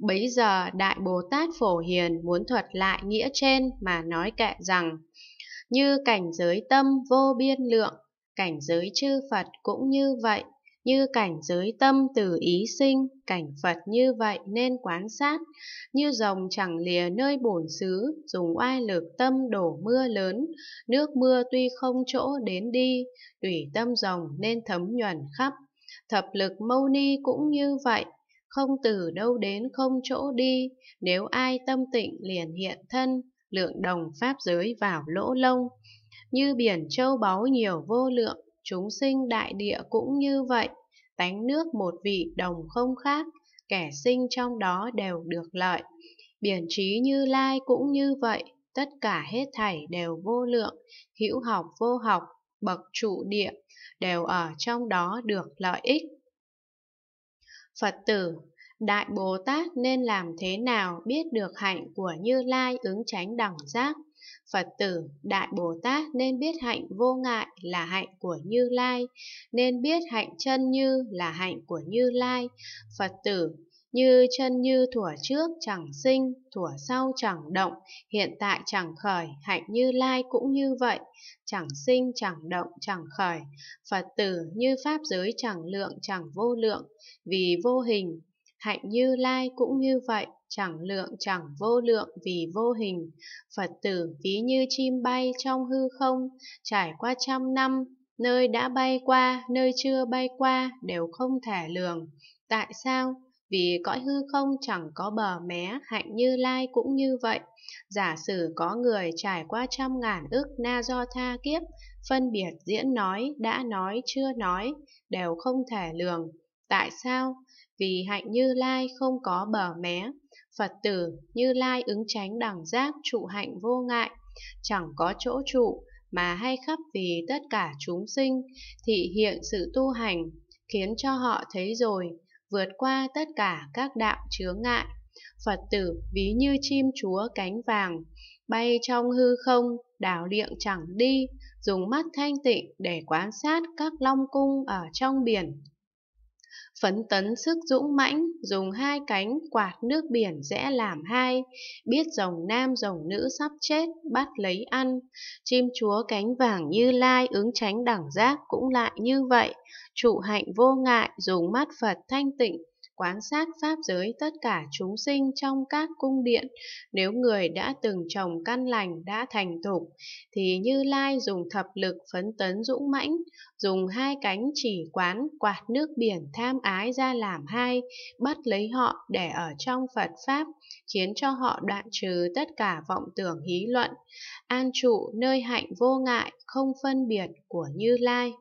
Bấy giờ Đại Bồ Tát Phổ Hiền muốn thuật lại nghĩa trên mà nói kệ rằng Như cảnh giới tâm vô biên lượng, cảnh giới chư Phật cũng như vậy như cảnh giới tâm từ ý sinh, cảnh Phật như vậy nên quán sát, như rồng chẳng lìa nơi bổn xứ, dùng oai lực tâm đổ mưa lớn, nước mưa tuy không chỗ đến đi, tùy tâm rồng nên thấm nhuần khắp. Thập lực mâu ni cũng như vậy, không từ đâu đến không chỗ đi, nếu ai tâm tịnh liền hiện thân, lượng đồng pháp giới vào lỗ lông. Như biển châu báu nhiều vô lượng, chúng sinh đại địa cũng như vậy, tánh nước một vị đồng không khác, kẻ sinh trong đó đều được lợi. Biển trí như lai cũng như vậy, tất cả hết thảy đều vô lượng, hữu học vô học, bậc trụ địa, đều ở trong đó được lợi ích. Phật tử, Đại Bồ Tát nên làm thế nào biết được hạnh của Như Lai ứng tránh đẳng giác? Phật tử, Đại Bồ Tát nên biết hạnh vô ngại là hạnh của Như Lai, nên biết hạnh chân như là hạnh của Như Lai. Phật tử, như chân như thủa trước chẳng sinh, thủa sau chẳng động, hiện tại chẳng khởi, hạnh như lai cũng như vậy, chẳng sinh, chẳng động, chẳng khởi, Phật tử như pháp giới chẳng lượng, chẳng vô lượng, vì vô hình, hạnh như lai cũng như vậy, chẳng lượng chẳng vô lượng vì vô hình, Phật tử ví như chim bay trong hư không, trải qua trăm năm, nơi đã bay qua, nơi chưa bay qua đều không thể lường. Tại sao? vì cõi hư không chẳng có bờ mé, hạnh như lai cũng như vậy. Giả sử có người trải qua trăm ngàn ức na do tha kiếp, phân biệt diễn nói, đã nói, chưa nói, đều không thể lường. Tại sao? Vì hạnh như lai không có bờ mé. Phật tử như lai ứng tránh đẳng giác trụ hạnh vô ngại, chẳng có chỗ trụ, mà hay khắp vì tất cả chúng sinh, thị hiện sự tu hành, khiến cho họ thấy rồi vượt qua tất cả các đạo chướng ngại. Phật tử ví như chim chúa cánh vàng, bay trong hư không, đảo liệng chẳng đi, dùng mắt thanh tịnh để quan sát các long cung ở trong biển, phấn tấn sức dũng mãnh, dùng hai cánh quạt nước biển rẽ làm hai, biết rồng nam rồng nữ sắp chết, bắt lấy ăn. Chim chúa cánh vàng như lai, ứng tránh đẳng giác cũng lại như vậy, trụ hạnh vô ngại, dùng mắt Phật thanh tịnh, quán sát pháp giới tất cả chúng sinh trong các cung điện. Nếu người đã từng trồng căn lành đã thành tục, thì Như Lai dùng thập lực phấn tấn dũng mãnh, dùng hai cánh chỉ quán quạt nước biển tham ái ra làm hai, bắt lấy họ để ở trong Phật Pháp, khiến cho họ đoạn trừ tất cả vọng tưởng hí luận, an trụ nơi hạnh vô ngại, không phân biệt của Như Lai.